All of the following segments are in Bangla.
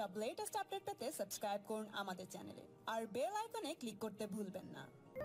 সব লেটেস্ট আপডেট পেতে সাবস্ক্রাইব করুন আমাদের চ্যানেলে আর বেল আইকনে ক্লিক করতে ভুলবেন না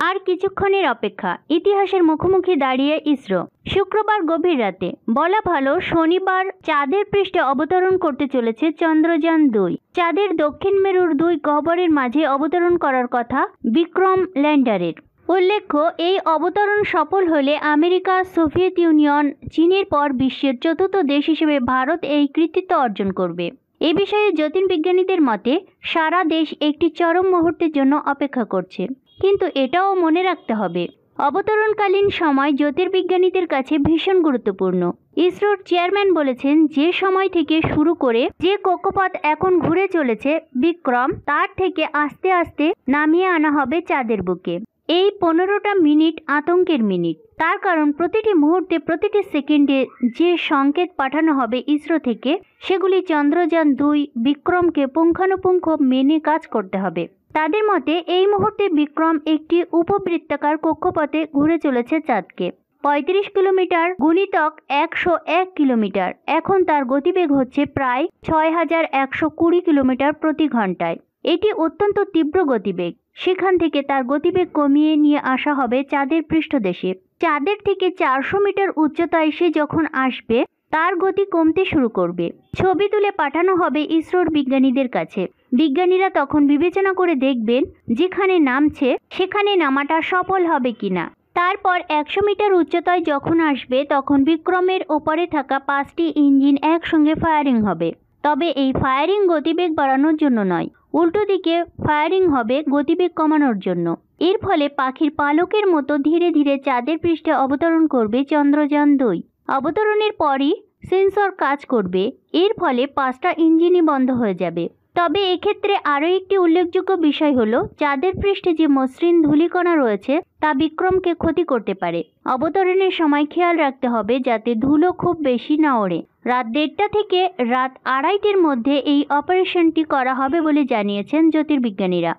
আর কিছুক্ষণের অপেক্ষা ইতিহাসের মুখোমুখি দাঁড়িয়ে ইসরো শুক্রবার গভীর রাতে বলা ভালো শনিবার চাঁদের পৃষ্ঠে অবতরণ করতে চলেছে চন্দ্রযান দুই চাঁদের দক্ষিণ মেরুর দুই গহ্বরের মাঝে অবতরণ করার কথা বিক্রম ল্যান্ডারের উল্লেখ্য এই অবতরণ সফল হলে আমেরিকা সোভিয়েত ইউনিয়ন চীনের পর বিশ্বের চতুর্থ দেশ হিসেবে ভারত এই কৃতিত্ব অর্জন করবে এ বিষয়ে যতীন বিজ্ঞানীদের মতে সারা দেশ একটি চরম মুহূর্তের জন্য অপেক্ষা করছে কিন্তু এটাও মনে রাখতে হবে অবতরণকালীন সময় জ্যোতির্বিজ্ঞানীদের কাছে ভীষণ গুরুত্বপূর্ণ ইসরোর চেয়ারম্যান বলেছেন যে সময় থেকে শুরু করে যে কক্ষপথ এখন ঘুরে চলেছে বিক্রম তার থেকে আস্তে আস্তে নামিয়ে আনা হবে চাঁদের বুকে এই পনেরোটা মিনিট আতঙ্কের মিনিট তার কারণ প্রতিটি মুহূর্তে প্রতিটি সেকেন্ডে যে সংকেত পাঠানো হবে ইসরো থেকে সেগুলি চন্দ্রযান দুই বিক্রমকে পুঙ্খানুপুঙ্খ মেনে কাজ করতে হবে তাদের মতে এই মুহূর্তে বিক্রম একটি উপবৃত্তাকার কক্ষপথে ঘুরে চলেছে চাঁদকে পঁয়ত্রিশ কিলোমিটার গুণিতক একশো এক কিলোমিটার এখন তার গতিবেগ হচ্ছে প্রায় ছয় হাজার একশো কুড়ি কিলোমিটার প্রতি ঘন্টায় এটি অত্যন্ত তীব্র গতিবেগ সেখান থেকে তার গতিবেগ কমিয়ে নিয়ে আসা হবে চাঁদের পৃষ্ঠদেশে চাঁদের থেকে চারশো মিটার উচ্চতায় সে যখন আসবে তার গতি কমতে শুরু করবে ছবি তুলে পাঠানো হবে ইসরোর বিজ্ঞানীদের কাছে বিজ্ঞানীরা তখন বিবেচনা করে দেখবেন যেখানে নামছে সেখানে নামাটা সফল হবে কিনা তারপর একশো মিটার উচ্চতায় যখন আসবে তখন বিক্রমের ওপরে থাকা পাঁচটি ইঞ্জিন একসঙ্গে ফায়ারিং হবে তবে এই ফায়ারিং গতিবেগ বাড়ানোর জন্য নয় উল্টো দিকে ফায়ারিং হবে গতিবেগ কমানোর জন্য এর ফলে পাখির পালকের মতো ধীরে ধীরে চাঁদের পৃষ্ঠে অবতরণ করবে চন্দ্রযান দুই অবতরণের পরই সেন্সর কাজ করবে এর ফলে পাঁচটা ইঞ্জিনই বন্ধ হয়ে যাবে তবে এক্ষেত্রে আরও একটি উল্লেখযোগ্য বিষয় হল চাঁদের পৃষ্ঠে যে মসৃণ ধূলিকণা রয়েছে তা বিক্রমকে ক্ষতি করতে পারে অবতরণের সময় খেয়াল রাখতে হবে যাতে ধুলো খুব বেশি না ওড়ে রাত দেড়টা থেকে রাত আড়াইটের মধ্যে এই অপারেশনটি করা হবে বলে জানিয়েছেন জ্যোতির্বিজ্ঞানীরা